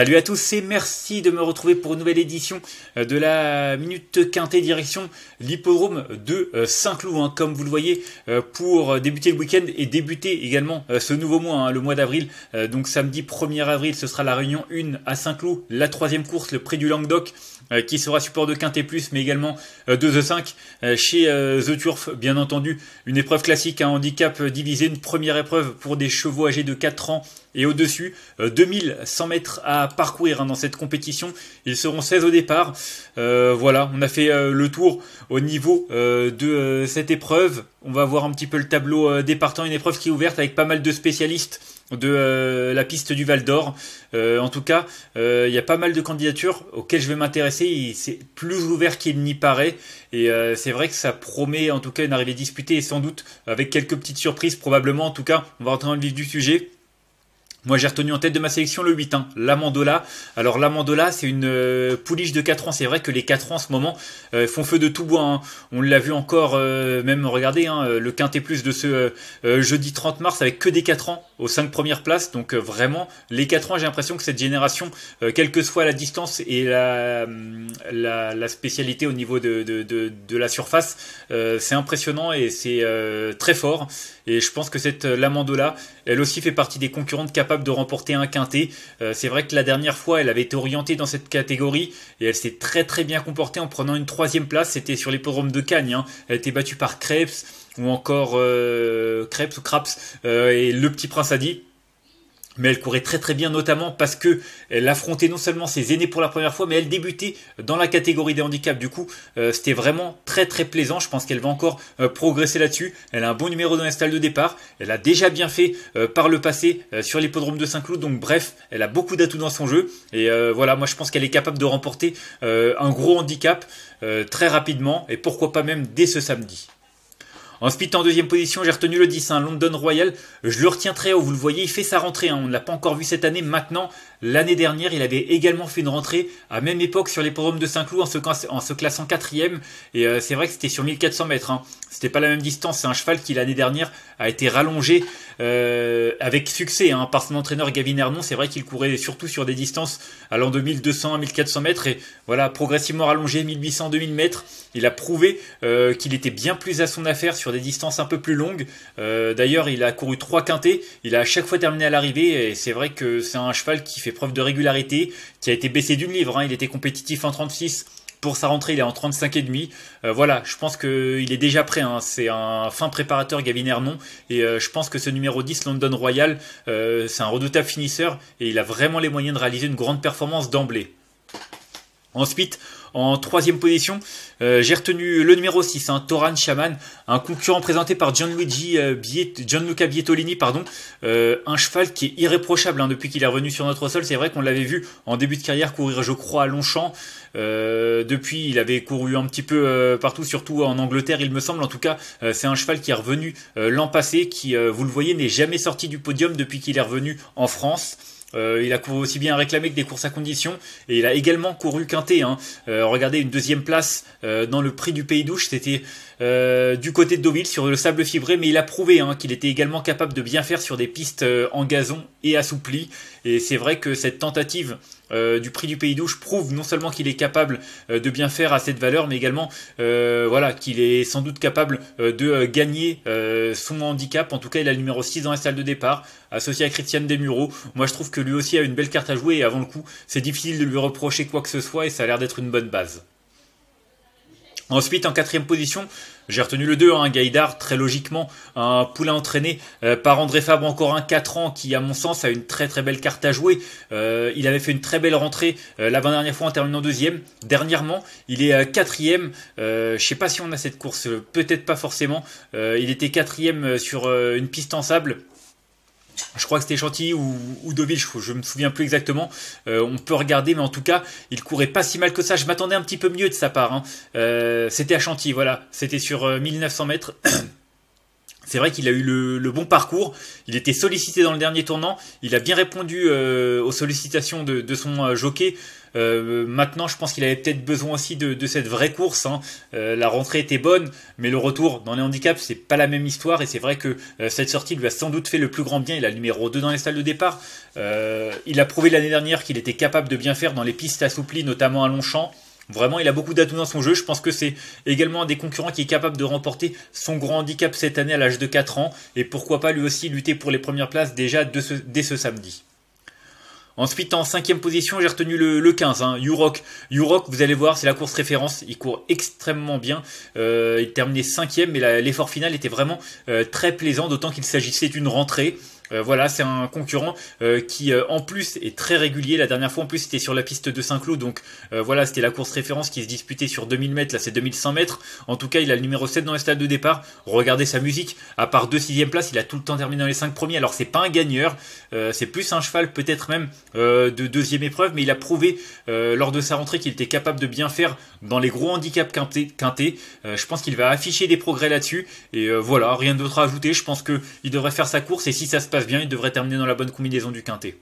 Salut à tous et merci de me retrouver pour une nouvelle édition euh, de la Minute Quintée direction l'hippodrome de euh, Saint-Cloud. Hein. Comme vous le voyez, euh, pour débuter le week-end et débuter également ce nouveau mois, hein, le mois d'avril. Donc samedi 1er avril, ce sera la réunion 1 à Saint-Cloud, la troisième course, le prix du Languedoc qui sera support de Quintet Plus, mais également de The 5 chez The Turf, bien entendu. Une épreuve classique, un handicap divisé, une première épreuve pour des chevaux âgés de 4 ans et au-dessus. 2100 euh, mètres à parcourir hein, dans cette compétition. Ils seront 16 au départ. Euh, voilà, on a fait euh, le tour au niveau de cette épreuve. On va voir un petit peu le tableau départant Une épreuve qui est ouverte avec pas mal de spécialistes de la piste du Val d'Or. en tout cas, il y a pas mal de candidatures auxquelles je vais m'intéresser. C'est plus ouvert qu'il n'y paraît. Et c'est vrai que ça promet en tout cas une arrivée disputée et sans doute avec quelques petites surprises probablement. En tout cas, on va rentrer dans le vif du sujet. Moi, j'ai retenu en tête de ma sélection le 8, hein, l'Amandola. Alors, l'Amandola, c'est une euh, pouliche de 4 ans. C'est vrai que les 4 ans, en ce moment, euh, font feu de tout bois. Hein. On l'a vu encore, euh, même, regardez, hein, le quintet plus de ce jeudi 30 mars avec que des 4 ans aux 5 premières places. Donc, vraiment, les 4 ans, j'ai l'impression que cette génération, quelle que soit la distance et la, la, spécialité au niveau de, la surface, c'est impressionnant et c'est très fort. Et je pense que cette l'Amandola, elle aussi fait partie des concurrentes cap de remporter un quintet. Euh, c'est vrai que la dernière fois, elle avait été orientée dans cette catégorie et elle s'est très très bien comportée en prenant une troisième place. C'était sur l'hippodrome de Cagnes. Hein. Elle était battue par Krebs ou encore euh, Krebs ou Craps euh, et le petit prince a dit mais elle courait très très bien, notamment parce que elle affrontait non seulement ses aînés pour la première fois, mais elle débutait dans la catégorie des handicaps. Du coup, euh, c'était vraiment très très plaisant. Je pense qu'elle va encore euh, progresser là-dessus. Elle a un bon numéro dans de départ. Elle a déjà bien fait euh, par le passé sur l'hippodrome de Saint-Cloud. Donc bref, elle a beaucoup d'atouts dans son jeu. Et voilà, moi je pense qu'elle est capable de remporter un gros handicap très rapidement et pourquoi pas même dès ce samedi. Ensuite, en deuxième position, j'ai retenu le 10, hein, London Royal. Je le retiens très haut, vous le voyez, il fait sa rentrée. Hein, on ne l'a pas encore vu cette année. Maintenant, l'année dernière, il avait également fait une rentrée à même époque sur les podiums de Saint-Cloud en se, en se classant quatrième. Et euh, c'est vrai que c'était sur 1400 mètres. Hein. C'était pas la même distance. C'est un cheval qui, l'année dernière, a été rallongé euh, avec succès hein, par son entraîneur Gavin Hernon. C'est vrai qu'il courait surtout sur des distances allant de 1200 à 1400 mètres et voilà progressivement rallongé 1800 2000 mètres. Il a prouvé euh, qu'il était bien plus à son affaire sur des distances un peu plus longues. Euh, d'ailleurs, il a couru trois quintés. Il a à chaque fois terminé à l'arrivée et c'est vrai que c'est un cheval qui fait preuve de régularité, qui a été baissé d'une livre. Hein. Il était compétitif en 36 pour sa rentrée, il est en 35,5. Euh, voilà, je pense qu'il est déjà prêt. Hein. C'est un fin préparateur, Gavin Hernon. Et euh, je pense que ce numéro 10, London Royal, euh, c'est un redoutable finisseur. Et il a vraiment les moyens de réaliser une grande performance d'emblée. Ensuite, en troisième position, euh, j'ai retenu le numéro 6, un hein, Toran Shaman, un concurrent présenté par euh, Gianluca Bietolini, pardon, euh, un cheval qui est irréprochable hein, depuis qu'il est revenu sur notre sol. C'est vrai qu'on l'avait vu en début de carrière courir, je crois, à Longchamp. depuis, il avait couru un petit peu partout, surtout en Angleterre, il me semble. En tout cas, c'est un cheval qui est revenu l'an passé, qui, vous le voyez, n'est jamais sorti du podium depuis qu'il est revenu en France. Euh, il a couru aussi bien réclamé que des courses à condition et il a également couru quinté. Hein. Euh, regardez une deuxième place euh, dans le prix du Pays d'Ouche, c'était du côté de Deauville sur le sable fibré, mais il a prouvé hein, qu'il était également capable de bien faire sur des pistes en gazon et assouplies. Et c'est vrai que cette tentative euh, du prix du pays douche prouve non seulement qu'il est capable euh, de bien faire à cette valeur, mais également euh, voilà qu'il est sans doute capable de gagner son handicap. En tout cas, il a le numéro 6 dans la salle de départ, associé à Christiane Desmureaux. Moi, je trouve que lui aussi a une belle carte à jouer et avant le coup, c'est difficile de lui reprocher quoi que ce soit et ça a l'air d'être une bonne base. Ensuite, en quatrième position, j'ai retenu le 2, un hein, Gaïdar, très logiquement, un poulain entraîné euh, par André Fabre, encore un 4 ans, qui à mon sens a une très très belle carte à jouer. Euh, il avait fait une très belle rentrée euh, dernière fois en terminant deuxième. Dernièrement, il est euh, quatrième. je sais pas si on a cette course, peut-être pas forcément. il était quatrième sur une piste en sable je crois que c'était Chantilly ou, ou je, je, me souviens plus exactement. Euh, on peut regarder, mais en tout cas, il courait pas si mal que ça. Je m'attendais un petit peu mieux de sa part. Hein. Euh, c'était à Chantilly, voilà. C'était sur 1900 euh, mètres. C'est vrai qu'il a eu le, bon parcours. Il était sollicité dans le dernier tournant. Il a bien répondu euh, aux sollicitations de, son euh, jockey. Euh, maintenant, je pense qu'il avait peut-être besoin aussi de, cette vraie course. Hein. la rentrée était bonne, mais le retour dans les handicaps, c'est pas la même histoire. Et c'est vrai que cette sortie lui a sans doute fait le plus grand bien. Il a numéro 2 dans les salles de départ. il a prouvé l'année dernière qu'il était capable de bien faire dans les pistes assouplies, notamment à Longchamp. Vraiment, il a beaucoup d'atouts dans son jeu. Je pense que c'est également un des concurrents qui est capable de remporter son grand handicap cette année à l'âge de 4 ans. Et pourquoi pas lui aussi lutter pour les premières places déjà dès ce samedi. Ensuite, en cinquième position, j'ai retenu le, le 15, hein, Yurok. Yurok, vous allez voir, c'est la course référence. Il court extrêmement bien. Euh, il terminait cinquième, mais l'effort final était vraiment euh, très plaisant, d'autant qu'il s'agissait d'une rentrée. Euh, voilà, c'est un concurrent euh, qui euh, en plus est très régulier. La dernière fois en plus c'était sur la piste de Saint-Cloud, donc voilà, c'était la course référence qui se disputait sur 2000 mètres, là c'est 2100 mètres. En tout cas, il a le numéro 7 dans le stade de départ. Regardez sa musique, à part deux sixième place il a tout le temps terminé dans les 5 premiers. Alors c'est pas un gagneur, c'est plus un cheval peut-être même de deuxième épreuve, mais il a prouvé lors de sa rentrée qu'il était capable de bien faire dans les gros handicaps quintés. je pense qu'il va afficher des progrès là-dessus. Et voilà, rien d'autre à ajouter. Je pense qu'il devrait faire sa course et si ça se passe bien, il devrait terminer dans la bonne combinaison du quintet.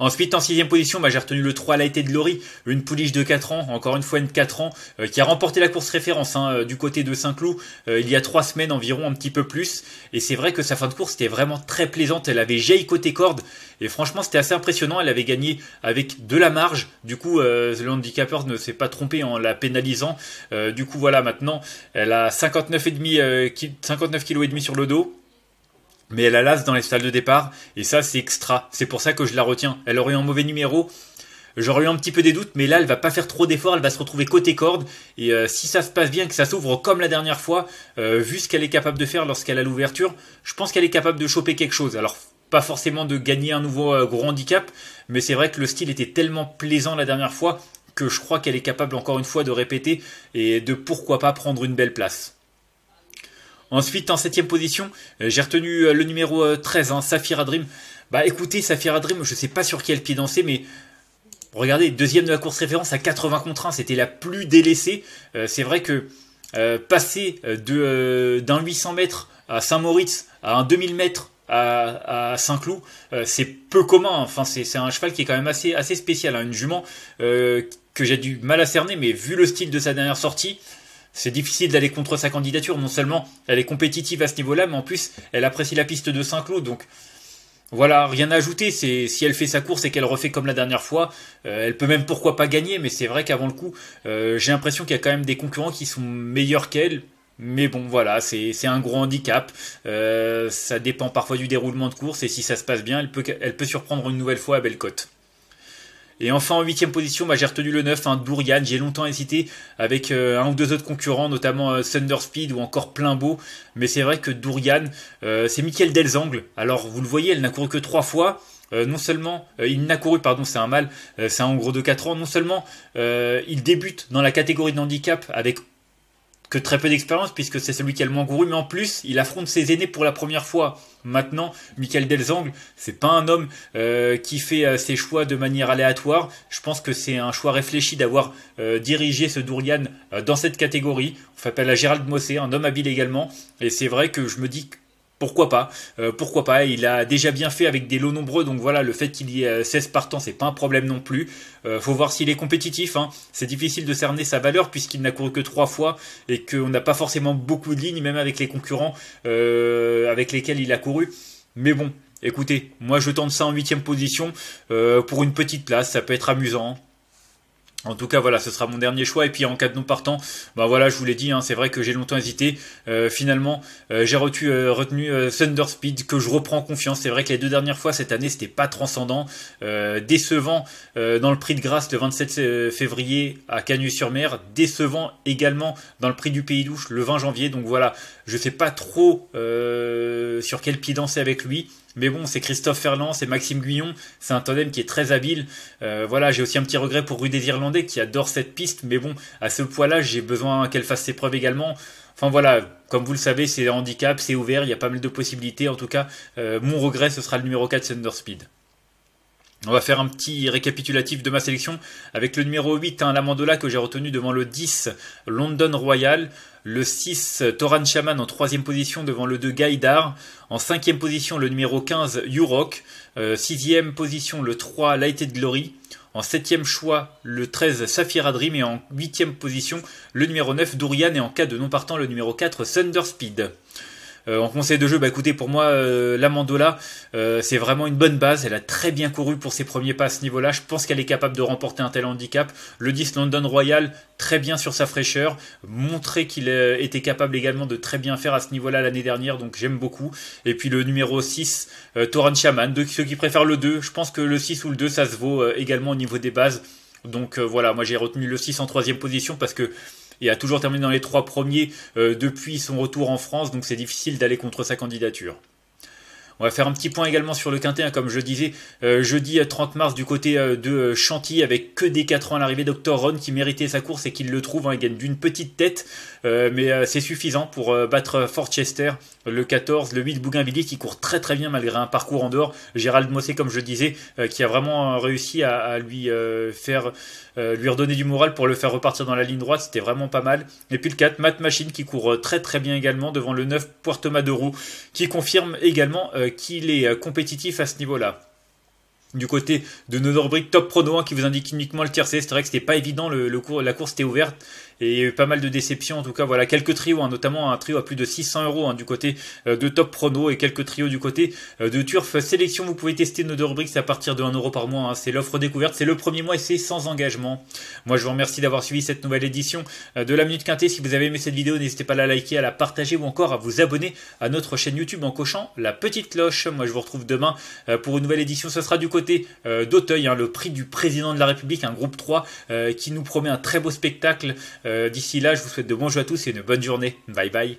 Ensuite, en sixième position, bah, j'ai retenu le 3 l'été de Lori, une pouliche de 4 ans, encore une fois une 4 ans, euh, qui a remporté la course référence hein, euh, du côté de Saint-Cloud euh, il y a 3 semaines environ, un petit peu plus. Et c'est vrai que sa fin de course était vraiment très plaisante, elle avait jailli côté corde, et franchement c'était assez impressionnant, elle avait gagné avec de la marge, du coup le handicapper ne s'est pas trompé en la pénalisant. du coup voilà, maintenant elle a 59,5 59 kg sur le dos mais elle a l'as dans les salles de départ, et ça c'est extra, c'est pour ça que je la retiens. Elle aurait eu un mauvais numéro, j'aurais eu un petit peu des doutes, mais là elle va pas faire trop d'efforts, elle va se retrouver côté corde, et euh, si ça se passe bien, que ça s'ouvre comme la dernière fois, euh, vu ce qu'elle est capable de faire lorsqu'elle a l'ouverture, je pense qu'elle est capable de choper quelque chose. Alors pas forcément de gagner un nouveau euh, gros handicap, mais c'est vrai que le style était tellement plaisant la dernière fois que je crois qu'elle est capable encore une fois de répéter et de pourquoi pas prendre une belle place. Ensuite, en septième position, euh, j'ai retenu euh, le numéro 13, euh, hein, Dream. Bah écoutez, Safira Dream, je ne sais pas sur quel pied danser, mais regardez, deuxième de la course référence à 80 contre 1, c'était la plus délaissée. c'est vrai que passer de d'un 800 mètres à Saint-Moritz à un 2000 mètres à, Saint-Cloud, c'est peu commun. Enfin, c'est un cheval qui est quand même assez, assez spécial, hein, une jument que j'ai du mal à cerner, mais vu le style de sa dernière sortie, c'est difficile d'aller contre sa candidature. Non seulement elle est compétitive à ce niveau-là, mais en plus elle apprécie la piste de Saint-Cloud. Donc voilà, rien à ajouter. C'est si elle fait sa course et qu'elle refait comme la dernière fois, euh, elle peut même pourquoi pas gagner. Mais c'est vrai qu'avant le coup, euh, j'ai l'impression qu'il y a quand même des concurrents qui sont meilleurs qu'elle. Mais bon, voilà, c'est un gros handicap. Euh, ça dépend parfois du déroulement de course et si ça se passe bien, elle peut, elle peut surprendre une nouvelle fois à Bellecote. Et enfin en huitième position, bah, j'ai retenu le 9, hein, Dourian. J'ai longtemps hésité avec euh, un ou deux autres concurrents, notamment euh, Thunder Speed ou encore Plimbo. Mais c'est vrai que Dourian, euh, c'est Michael Delzangle. Alors vous le voyez, elle n'a couru que trois fois. non seulement il n'a couru, pardon, c'est un mal, c'est un gros de 4 ans, non seulement il débute dans la catégorie de handicap avec que très peu d'expérience puisque c'est celui qui a le moins mais en plus il affronte ses aînés pour la première fois. Maintenant, Michael Delzangle, c'est pas un homme euh, qui fait euh, ses choix de manière aléatoire. Je pense que c'est un choix réfléchi d'avoir euh, dirigé ce Dourian dans cette catégorie. On fait appel à Gérald Mossé, un homme habile également, et c'est vrai que je me dis pourquoi pas euh, Pourquoi pas Il a déjà bien fait avec des lots nombreux, donc voilà, le fait qu'il y ait 16 euh, partants, c'est pas un problème non plus. Euh, faut voir s'il est compétitif. Hein. C'est difficile de cerner sa valeur puisqu'il n'a couru que trois fois et qu'on n'a pas forcément beaucoup de lignes, même avec les concurrents avec lesquels il a couru. Mais bon, écoutez, moi je tente ça en huitième position pour une petite place, ça peut être amusant. En tout cas, voilà, ce sera mon dernier choix. Et puis en cas de non partant, bah voilà, je vous l'ai dit, hein, c'est vrai que j'ai longtemps hésité. Euh, finalement, euh, j'ai euh, retenu, Thunder Speed que je reprends confiance. C'est vrai que les deux dernières fois cette année, c'était pas transcendant, décevant dans le prix de grâce le 27 février à Cagnes-sur-Mer, décevant également dans le prix du Pays d'Ouche le 20 janvier. Donc voilà, je sais pas trop sur quel pied danser avec lui. Mais bon, c'est Christophe Ferland, c'est Maxime Guyon, c'est un tandem qui est très habile. Euh, voilà, j'ai aussi un petit regret pour Rue des Irlandais qui adore cette piste, mais bon, à ce poids-là, j'ai besoin qu'elle fasse ses preuves également. Enfin voilà, comme vous le savez, c'est handicap, c'est ouvert, il y a pas mal de possibilités. En tout cas, euh, mon regret, ce sera le numéro 4 Thunder Speed. On va faire un petit récapitulatif de ma sélection avec le numéro 8, hein, l'Amandola que j'ai retenu devant le 10, London Royal, le 6, Toran Shaman en 3 position devant le 2, Gaïdar, en 5 position le numéro 15, Yurok, 6 euh, ème position le 3, Lighted Glory, en 7 choix le 13, Saphira Dream et en 8 position le numéro 9, Durian et en cas de non partant le numéro 4, Thunderspeed. Speed. Euh, en conseil de jeu, bah écoutez, pour moi, euh, la Mandola, euh, c'est vraiment une bonne base. Elle a très bien couru pour ses premiers pas à ce niveau-là. Je pense qu'elle est capable de remporter un tel handicap. Le 10 London Royal, très bien sur sa fraîcheur. Montrer qu'il était capable également de très bien faire à ce niveau-là l'année dernière, donc j'aime beaucoup. Et puis le numéro 6, Toran Shaman. De ceux qui préfèrent le 2, je pense que le 6 ou le 2, ça se vaut également au niveau des bases. Donc voilà, moi j'ai retenu le 6 en troisième position parce que et a toujours terminé dans les trois premiers euh, depuis son retour en France, donc c'est difficile d'aller contre sa candidature. On va faire un petit point également sur le quintet, hein, comme je disais, euh, jeudi 30 euh, mars du côté euh, de Chantilly, avec que des 4 ans à l'arrivée, Dr. Ron qui méritait sa course et qui le trouve, hein, il gagne d'une petite tête, mais c'est suffisant pour battre Chester, le 14, le 8 Bougainville, qui court très très bien malgré un parcours en dehors, Gérald Mossé comme je disais, qui a vraiment réussi à, lui faire, lui redonner du moral pour le faire repartir dans la ligne droite, c'était vraiment pas mal. Et puis le 4, Matt Machine qui court très très bien également devant le 9 Puerto Madero qui confirme également qu'il est euh, compétitif à ce niveau-là. Du côté de nos rubriques top prono 1 qui vous indique uniquement le tiercé c'est vrai que c'était pas évident, le, la course était ouverte. Et pas mal de déceptions, en tout cas, voilà, quelques trios, hein, notamment un trio à plus de 600 euros hein, du côté euh, de Top Prono et quelques trios du côté euh, de Turf Sélection. Vous pouvez tester nos deux rubriques, à partir de 1 euro par mois. Hein, c'est l'offre découverte, c'est le premier mois et c'est sans engagement. Moi, je vous remercie d'avoir suivi cette nouvelle édition euh, de la Minute Quintée. Si vous avez aimé cette vidéo, n'hésitez pas à la liker, à la partager ou encore à vous abonner à notre chaîne YouTube en cochant la petite cloche. Moi, je vous retrouve demain pour une nouvelle édition. Ce sera du côté d'Auteuil, le prix du président de la République, un groupe 3 qui nous promet un très beau spectacle. Euh, d'ici là, je vous souhaite de bons jeux à tous et une bonne journée. Bye bye.